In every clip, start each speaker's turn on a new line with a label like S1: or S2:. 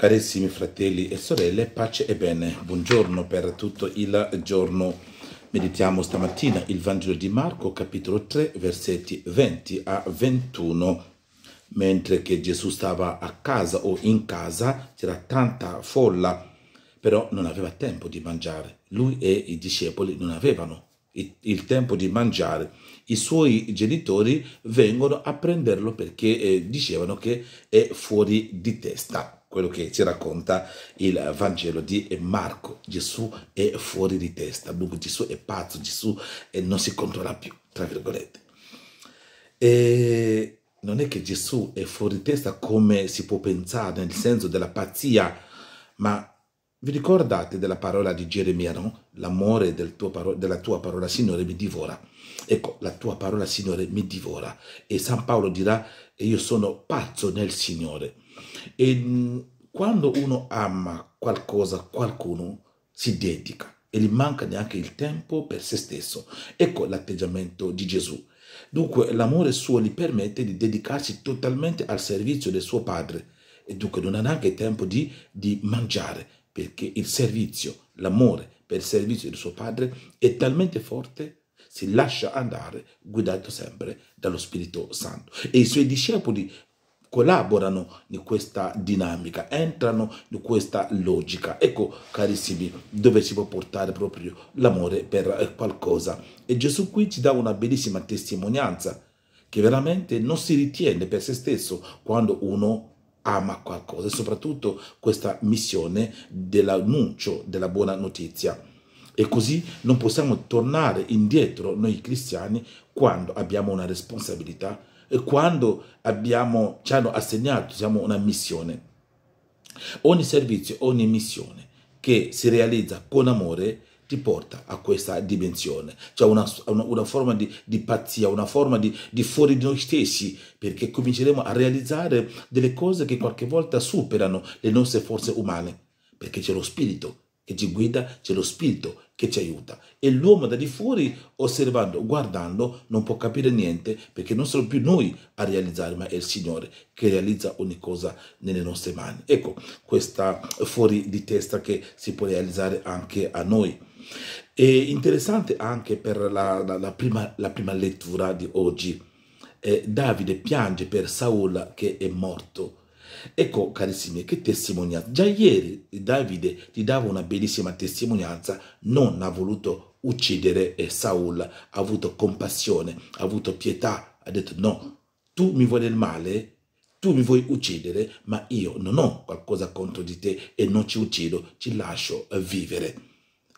S1: Carissimi fratelli e sorelle, pace e bene, buongiorno per tutto il giorno. Meditiamo stamattina il Vangelo di Marco, capitolo 3, versetti 20 a 21. Mentre che Gesù stava a casa o in casa, c'era tanta folla, però non aveva tempo di mangiare. Lui e i discepoli non avevano il tempo di mangiare. I suoi genitori vengono a prenderlo perché eh, dicevano che è fuori di testa quello che ci racconta il Vangelo di Marco. Gesù è fuori di testa, dunque Gesù è pazzo, Gesù non si controlla più, tra virgolette. E non è che Gesù è fuori di testa come si può pensare nel senso della pazzia, ma vi ricordate della parola di Geremia, no? L'amore del paro- della tua parola, Signore, mi divora. Ecco, la tua parola, Signore, mi divora. E San Paolo dirà, io sono pazzo nel Signore. E mm, quando uno ama qualcosa, qualcuno si dedica e gli manca neanche il tempo per se stesso. Ecco l'atteggiamento di Gesù. Dunque l'amore suo gli permette di dedicarsi totalmente al servizio del suo padre e dunque non ha neanche tempo di, di mangiare, perché il servizio, l'amore per il servizio di suo padre è talmente forte, si lascia andare guidato sempre dallo Spirito Santo. E i suoi discepoli collaborano in questa dinamica, entrano in questa logica. Ecco, carissimi, dove si può portare proprio l'amore per eh, qualcosa. E Gesù qui ci dà una bellissima testimonianza che veramente non si ritiene per se stesso quando uno ama qualcosa e soprattutto questa missione dell'annuncio della buona notizia. E così non possiamo tornare indietro noi cristiani quando abbiamo una responsabilità e quando abbiamo, ci hanno assegnato siamo una missione. Ogni servizio, ogni missione che si realizza con amore ti porta a questa dimensione, cioè una, una, una forma di, di, pazzia, una forma di, di, fuori di noi stessi, perché cominceremo a realizzare delle cose che qualche volta superano le nostre forze umane, perché c'è lo spirito che ci guida, c'è lo spirito che ci aiuta. E l'uomo da di fuori, osservando, guardando, non può capire niente, perché non sono più noi a realizzare, ma è il Signore che realizza ogni cosa nelle nostre mani. Ecco, questa fuori di testa che si può realizzare anche a noi e interessante anche per la, la, la, prima, la prima, lettura di oggi. Eh, Davide piange per Saul che è morto. Ecco, carissimi, che testimonianza. Già ieri Davide ti dava una bellissima testimonianza, non ha voluto uccidere eh, Saul, ha avuto compassione, ha avuto pietà, ha detto no, tu mi vuoi del male, tu mi vuoi uccidere, ma io non ho qualcosa contro di te e non ci uccido, ci lascio vivere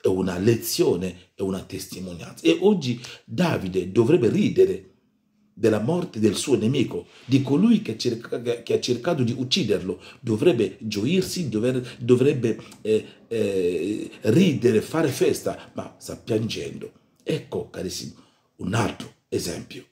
S1: è una lezione, è una testimonianza. E oggi Davide dovrebbe ridere della morte del suo nemico, di colui che, cerca, che ha cercato di ucciderlo, dovrebbe gioirsi, dover, dovrebbe eh, eh, ridere, fare festa, ma sta piangendo. Ecco, carissimi, un altro esempio.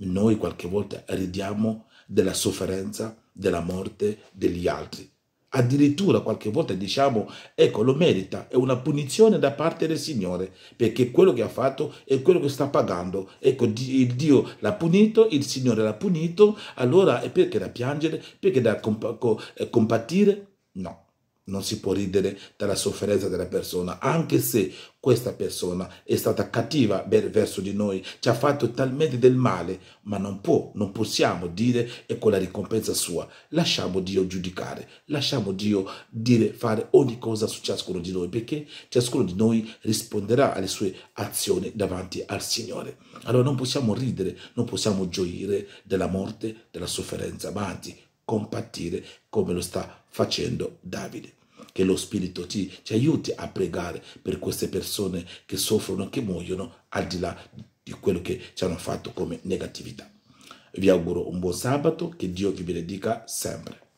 S1: Noi qualche volta ridiamo della sofferenza, della morte degli altri, addirittura qualche volta diciamo ecco lo merita, è una punizione da parte del Signore perché quello che ha fatto è quello che sta pagando, ecco il Dio l'ha punito, il Signore l'ha punito, allora è perché da piangere, perché da comp- eh, compatire? No non si può ridere dalla sofferenza della persona, anche se questa persona è stata cattiva verso di noi, ci ha fatto talmente del male, ma non può, non possiamo dire con la ricompensa sua. Lasciamo Dio giudicare, lasciamo Dio dire, fare ogni cosa su ciascuno di noi, perché ciascuno di noi risponderà alle sue azioni davanti al Signore. Allora non possiamo ridere, non possiamo gioire della morte, della sofferenza, ma anzi compattire come lo sta facendo Davide che lo Spirito ci, ci aiuti a pregare per queste persone che soffrono, che muoiono, al di là di quello che ci hanno fatto come negatività. Vi auguro un buon sabato, che Dio vi benedica sempre.